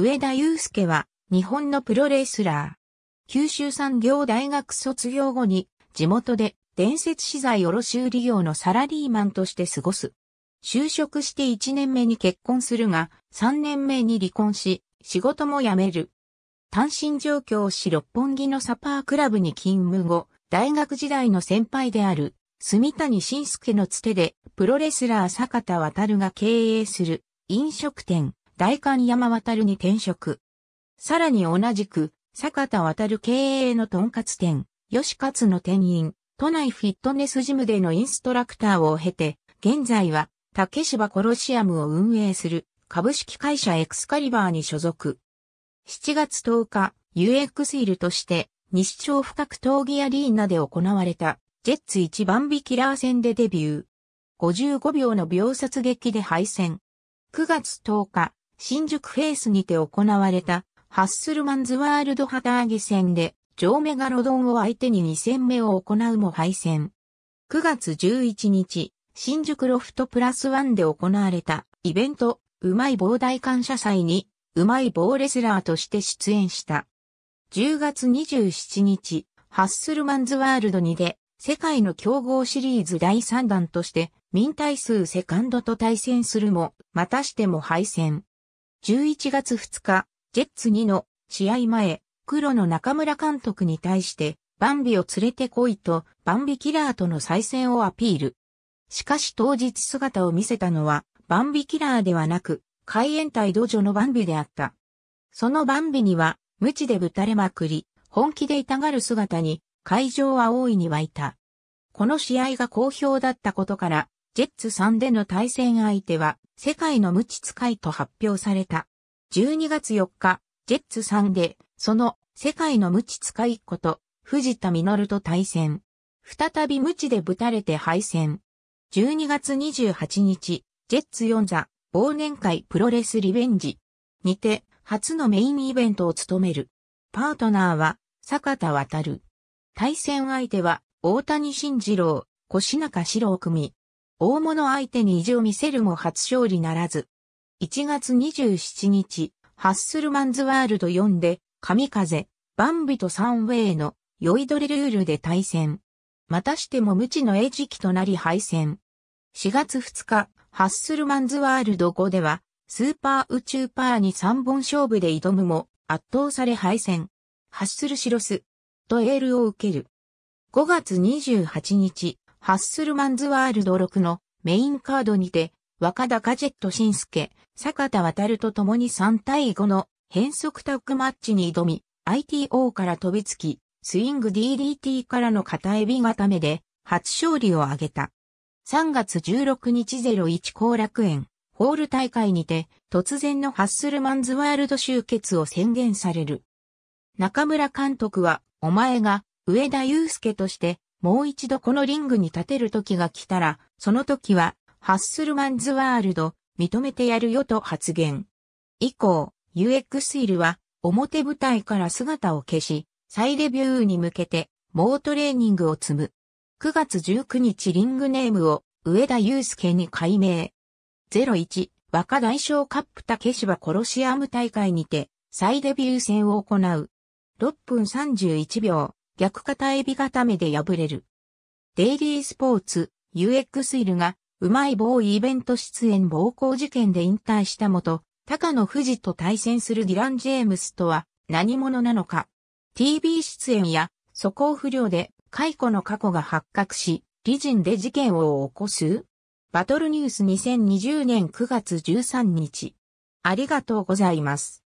上田祐介は、日本のプロレスラー。九州産業大学卒業後に、地元で伝説資材卸売業のサラリーマンとして過ごす。就職して1年目に結婚するが、3年目に離婚し、仕事も辞める。単身上京し六本木のサパークラブに勤務後、大学時代の先輩である、住谷晋介のつてで、プロレスラー坂田渡が経営する飲食店、大官山渡に転職。さらに同じく、坂田渡経営のとんかつ店、吉勝の店員、都内フィットネスジムでのインストラクターを経て、現在は竹芝コロシアムを運営する株式会社エクスカリバーに所属。7月10日、UX イルとして西町深く闘技アリーナで行われたジェッツ一番ビキラー戦でデビュー。55秒の秒殺劇で敗戦。9月10日、新宿フェイスにて行われたハッスルマンズワールド旗揚げ戦で、上メガロドンを相手に2戦目を行うも敗戦。9月11日、新宿ロフトプラスワンで行われたイベント、うまい棒大感謝祭に、うまい棒レスラーとして出演した。10月27日、ハッスルマンズワールド2で、世界の競合シリーズ第3弾として、民体数セカンドと対戦するも、またしても敗戦。11月2日、ジェッツ2の試合前、黒の中村監督に対して、バンビを連れてこいと、バンビキラーとの再戦をアピール。しかし当日姿を見せたのは、バンビキラーではなく、海援隊土壌のバンビであった。そのバンビには、無知でぶたれまくり、本気で痛がる姿に、会場は大いに湧いた。この試合が好評だったことから、ジェッツ3での対戦相手は、世界の無知使いと発表された。12月4日、ジェッツ3で、その、世界の無知使いこと、藤田実と対戦。再び無知でぶたれて敗戦。12月28日、ジェッツ4座、忘年会プロレスリベンジ。にて、初のメインイベントを務める。パートナーは、坂田渡る。対戦相手は、大谷慎二郎、小品中四郎組。大物相手に意地を見せるも初勝利ならず。1月27日、ハッスルマンズワールド4で、神風、バンビとサンウェイの、酔いどれルールで対戦。またしても無知の餌食となり敗戦。4月2日、ハッスルマンズワールド5では、スーパー宇宙パーに3本勝負で挑むも、圧倒され敗戦。ハッスルシロス、とエールを受ける。5月28日、ハッスルマンズワールド6のメインカードにて、若田ガジェット新介、坂田渡ると共に3対5の変則タッグマッチに挑み、ITO から飛びつき、スイング DDT からの片エビ固めで、初勝利を挙げた。3月16日01後楽園、ホール大会にて、突然のハッスルマンズワールド集結を宣言される。中村監督は、お前が、上田祐介として、もう一度このリングに立てる時が来たら、その時は、ハッスルマンズワールド、認めてやるよと発言。以降、UX イルは、表舞台から姿を消し、再レビューに向けて、猛トレーニングを積む。9月19日リングネームを、上田祐介に改名。01、若大将カップ竹芝コロシアム大会にて、再デビュー戦を行う。6分31秒。逆肩エビ固めで破れる。デイリースポーツ、UX イルが、うまい棒イベント出演暴行事件で引退したもと、高野富士と対戦するディラン・ジェームスとは何者なのか。TV 出演や素行不良で解雇の過去が発覚し、理人で事件を起こすバトルニュース2020年9月13日。ありがとうございます。